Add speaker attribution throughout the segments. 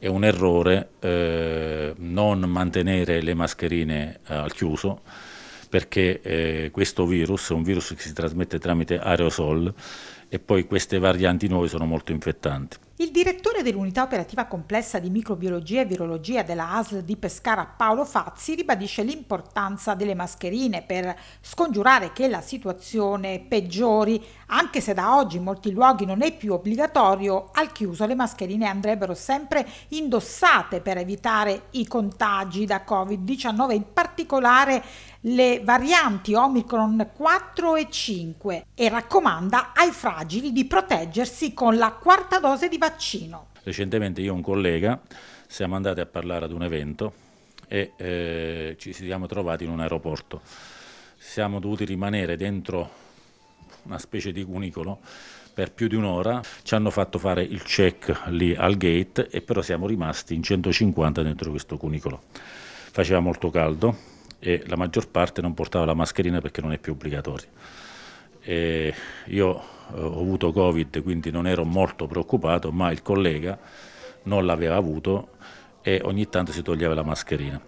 Speaker 1: è un errore eh, non mantenere le mascherine eh, al chiuso perché eh, questo virus è un virus che si trasmette tramite aerosol e poi queste varianti nuove sono molto infettanti.
Speaker 2: Il direttore dell'unità operativa complessa di microbiologia e virologia della ASL di Pescara Paolo Fazzi ribadisce l'importanza delle mascherine per scongiurare che la situazione peggiori, anche se da oggi in molti luoghi non è più obbligatorio, al chiuso le mascherine andrebbero sempre indossate per evitare i contagi da Covid-19, in particolare le varianti Omicron 4 e 5 e raccomanda ai fragili di proteggersi con la quarta dose di vaccinazione vaccino.
Speaker 1: Recentemente io e un collega siamo andati a parlare ad un evento e eh, ci siamo trovati in un aeroporto. Siamo dovuti rimanere dentro una specie di cunicolo per più di un'ora. Ci hanno fatto fare il check lì al gate e però siamo rimasti in 150 dentro questo cunicolo. Faceva molto caldo e la maggior parte non portava la mascherina perché non è più obbligatoria. Eh, io ho avuto Covid, quindi non ero molto preoccupato, ma il collega non l'aveva avuto e ogni tanto si toglieva la mascherina.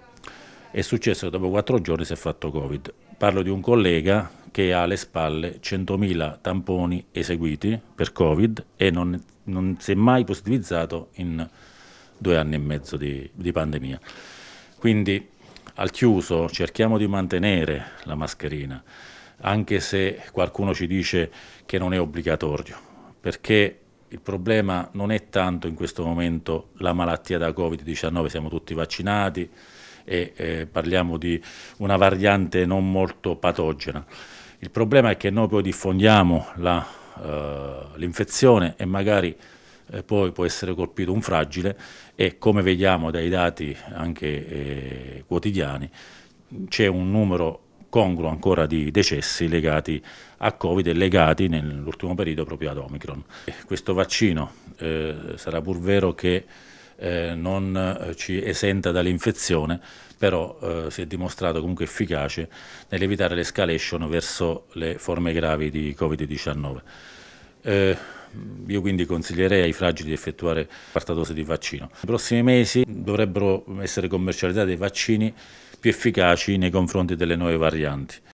Speaker 1: È successo che dopo quattro giorni si è fatto Covid. Parlo di un collega che ha alle spalle 100.000 tamponi eseguiti per Covid e non, non, si è mai positivizzato in due anni e mezzo di, di pandemia. Quindi al chiuso cerchiamo di mantenere la mascherina anche se qualcuno ci dice che non è obbligatorio, perché il problema non è tanto in questo momento la malattia da Covid-19, siamo tutti vaccinati e eh, parliamo di una variante non molto patogena. Il problema è che noi poi diffondiamo eh, l'infezione eh, e magari eh, poi può essere colpito un fragile e come vediamo dai dati anche eh, quotidiani c'è un numero congruo ancora di decessi legati a Covid e legati nell'ultimo periodo proprio ad Omicron. Questo vaccino eh, sarà pur vero che eh, non eh, ci esenta dall'infezione, però eh, si è dimostrato comunque efficace nell'evitare l'escalation verso le forme gravi di Covid-19. Eh, io quindi consiglierei ai fragili di effettuare quarta dose di vaccino. Nei prossimi mesi dovrebbero essere commercializzati vaccini più efficaci nei confronti delle nuove varianti.